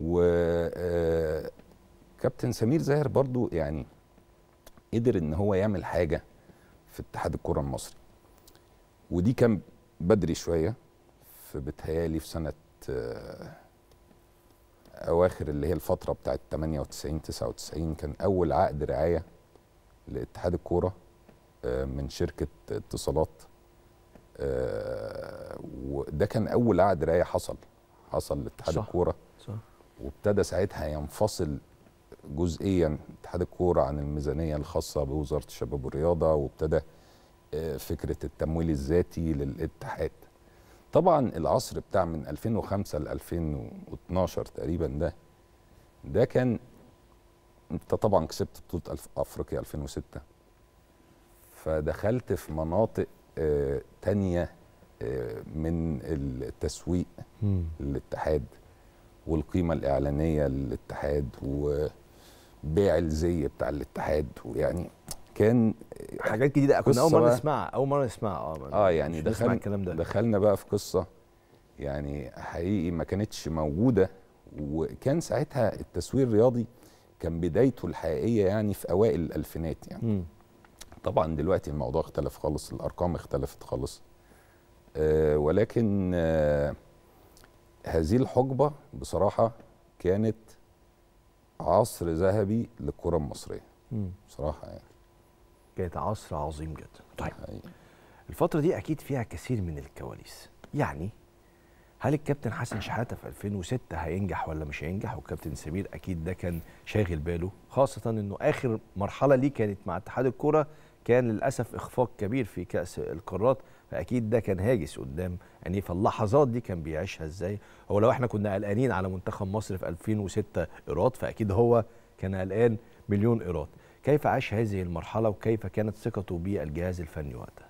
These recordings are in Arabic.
وكابتن آه، سمير زاهر برضو يعني قدر ان هو يعمل حاجه في اتحاد الكره المصري ودي كان بدري شويه في بتهيالي في سنه آه، اواخر اللي هي الفتره بتاعت 98 99 كان اول عقد رعايه لاتحاد الكوره آه، من شركه اتصالات وده كان اول عقد رعايه حصل حصل لاتحاد الكوره صح وابتدى ساعتها ينفصل جزئيا اتحاد الكوره عن الميزانيه الخاصه بوزاره الشباب والرياضه وابتدى آه، فكره التمويل الذاتي للاتحاد طبعا العصر بتاع من 2005 ل 2012 تقريبا ده ده كان انت طبعا كسبت بطوله افريقيا 2006 فدخلت في مناطق آه، تانية آه، من التسويق للاتحاد والقيمه الاعلانيه للاتحاد وبيع الزي بتاع الاتحاد ويعني كان حاجات جديده كنا اول مره نسمعها اول مره نسمعها اه اه يعني دخلنا الكلام ده دخلنا بقى في قصه يعني حقيقي ما كانتش موجوده وكان ساعتها التسويق الرياضي كان بدايته الحقيقيه يعني في اوائل الالفينات يعني م. طبعا دلوقتي الموضوع اختلف خالص الارقام اختلفت خالص آه ولكن آه هذه الحقبه بصراحه كانت عصر ذهبي للكره المصريه بصراحه يعني كانت عصر عظيم جدا طيب هي. الفتره دي اكيد فيها كثير من الكواليس يعني هل الكابتن حسن شحاته في 2006 هينجح ولا مش هينجح والكابتن سمير اكيد ده كان شاغل باله خاصه انه اخر مرحله ليه كانت مع اتحاد الكوره كان للاسف اخفاق كبير في كاس القارات فاكيد ده كان هاجس قدام يعني فاللحظات دي كان بيعيشها ازاي هو لو احنا كنا قلقانين على منتخب مصر في 2006 ايراد فاكيد هو كان قلقان مليون ايراد كيف عاش هذه المرحله وكيف كانت ثقته بالجهاز الفني وقتها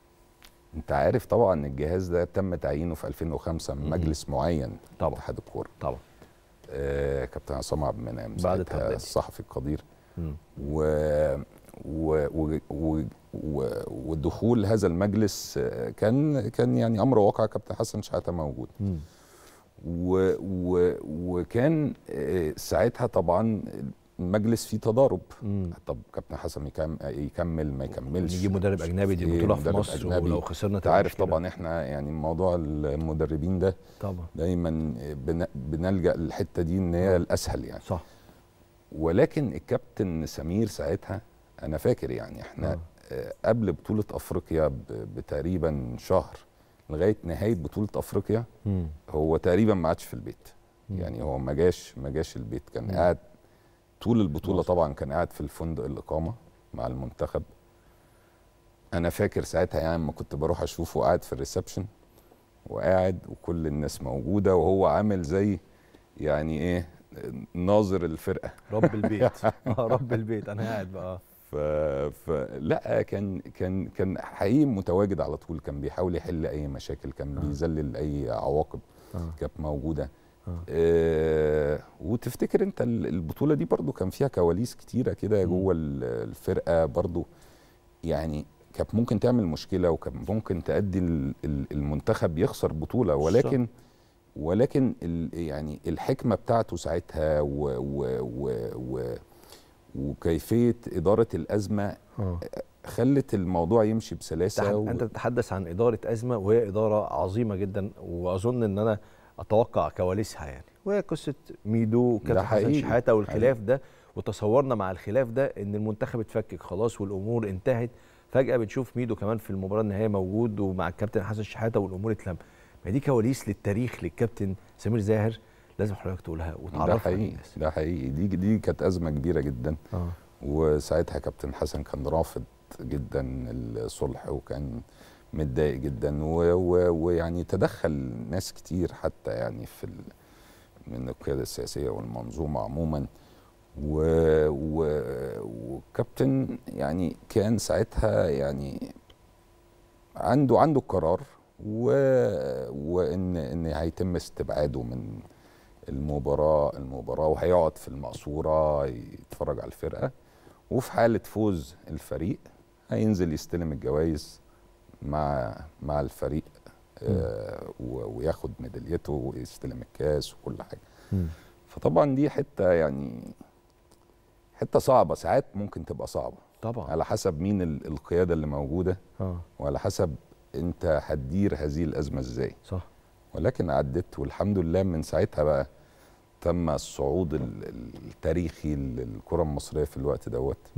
انت عارف طبعا ان الجهاز ده تم تعيينه في 2005 من مجلس معين طبعا اتحاد الكوره طبعا آه كابتن عصام عبد المنعم بعد الصحفي القدير و... و... و... دخول هذا المجلس آه، كان كان يعني امر واقع كابتن حسن شحاته موجود و و وكان آه، ساعتها طبعا المجلس فيه تضارب مم. طب كابتن حسن يكمل ما يكملش يجي مدرب اجنبي دي بطوله في مصر أجنبي. ولو خسرنا انت عارف طبعا احنا يعني موضوع المدربين ده طبعا دايما آه، بنلجا للحته دي ان هي الاسهل يعني صح ولكن الكابتن سمير ساعتها انا فاكر يعني احنا قبل بطوله افريقيا بتقريبا شهر لغايه نهايه بطوله افريقيا هو تقريبا ما عادش في البيت يعني هو ما جاش ما جاش البيت كان قاعد طول البطوله طبعا كان قاعد في الفندق الاقامه مع المنتخب انا فاكر ساعتها يعني ما كنت بروح اشوفه قاعد في الريسبشن وقاعد وكل الناس موجوده وهو عامل زي يعني ايه ناظر الفرقه رب البيت آه، رب البيت انا قاعد بقى ف... لا كان كان كان حقيقي متواجد على طول كان بيحاول يحل اي مشاكل كان آه. بيذلل اي عواقب آه. كانت موجوده آه. آه وتفتكر انت البطوله دي برضو كان فيها كواليس كتيره كده جوه الفرقه برضو يعني كانت ممكن تعمل مشكله وكان ممكن تؤدي المنتخب يخسر بطوله ولكن ولكن يعني الحكمه بتاعته ساعتها و, و, و, و وكيفيه اداره الازمه آه. خلت الموضوع يمشي بسلاسه و... انت تتحدث عن اداره ازمه وهي اداره عظيمه جدا واظن ان انا اتوقع كواليسها يعني وهي قصه ميدو وكابتن حسن شحاته والخلاف حقيقي. ده وتصورنا مع الخلاف ده ان المنتخب اتفكك خلاص والامور انتهت فجاه بنشوف ميدو كمان في المباراه النهائيه موجود ومع الكابتن حسن شحاته والامور اتلم ما دي كواليس للتاريخ للكابتن سمير زاهر لازم حضرتك تقولها وتعرفها ده حقيقي ده حقيقي دي دي كانت ازمه كبيره جدا آه. وساعتها كابتن حسن كان رافض جدا الصلح وكان متضايق جدا ويعني تدخل ناس كتير حتى يعني في من القياده السياسيه والمنظومه عموما و... و... وكابتن يعني كان ساعتها يعني عنده عنده القرار و... وان ان هيتم استبعاده من المباراه المباراه وهيقعد في المقصوره يتفرج على الفرقه وفي حاله فوز الفريق هينزل يستلم الجوائز مع مع الفريق آه وياخد ميداليته ويستلم الكاس وكل حاجه م. فطبعا دي حته يعني حته صعبه ساعات ممكن تبقى صعبه طبعا على حسب مين القياده اللي موجوده آه. وعلى حسب انت هتدير هذه الازمه ازاي صح ولكن عدت والحمد لله من ساعتها بقى تم الصعود التاريخي للكره المصريه في الوقت دوت